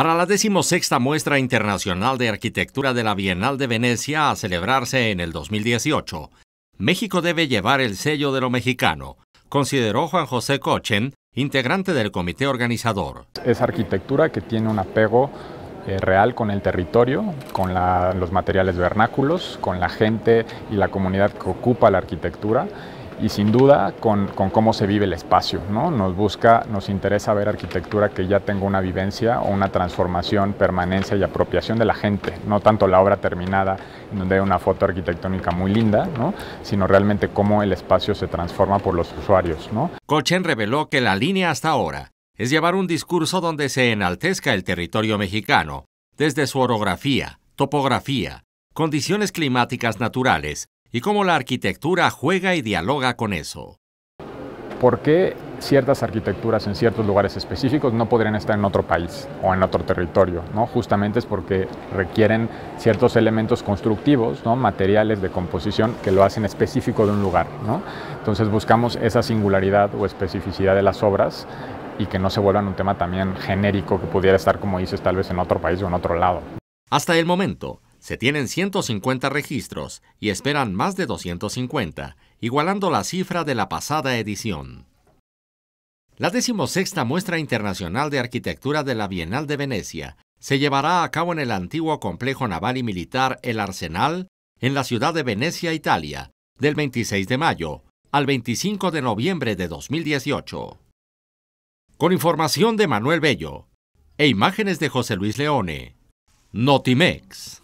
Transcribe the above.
Para la decimosexta Muestra Internacional de Arquitectura de la Bienal de Venecia a celebrarse en el 2018, México debe llevar el sello de lo mexicano, consideró Juan José Cochen, integrante del comité organizador. Es arquitectura que tiene un apego eh, real con el territorio, con los materiales vernáculos, con la gente y la comunidad que ocupa la arquitectura y sin duda con, cómo se vive el espacio. ¿no? Nos busca, nos interesa ver arquitectura que ya tenga una vivencia o una transformación, permanencia y apropiación de la gente, no tanto la obra terminada donde hay una foto arquitectónica muy linda, sino realmente cómo el espacio se transforma por los usuarios. ¿no? Cochen reveló que la línea hasta ahora es llevar un discurso donde se enaltezca el territorio mexicano, desde su orografía, topografía, condiciones climáticas naturales, y cómo la arquitectura juega y dialoga con eso. ¿Por qué ciertas arquitecturas en ciertos lugares específicos no podrían estar en otro país o en otro territorio, ¿no? Justamente es porque requieren ciertos elementos constructivos, ¿no? Materiales de composición que lo hacen específico de un lugar, Entonces buscamos esa singularidad o especificidad de las obras y que no se vuelvan un tema también genérico que pudiera estar, como dices, tal vez en otro país o en otro lado. Hasta el momento, se tienen 150 registros y esperan más de 250, igualando la cifra de la pasada edición. La decimosexta Muestra Internacional de Arquitectura de la Bienal de Venecia se llevará a cabo en el antiguo complejo naval y militar El Arsenal, en la ciudad de Venecia, Italia, del 26 de mayo al 25 de noviembre de 2018. Con información de Manuel Bello e imágenes de José Luis Leone, Notimex.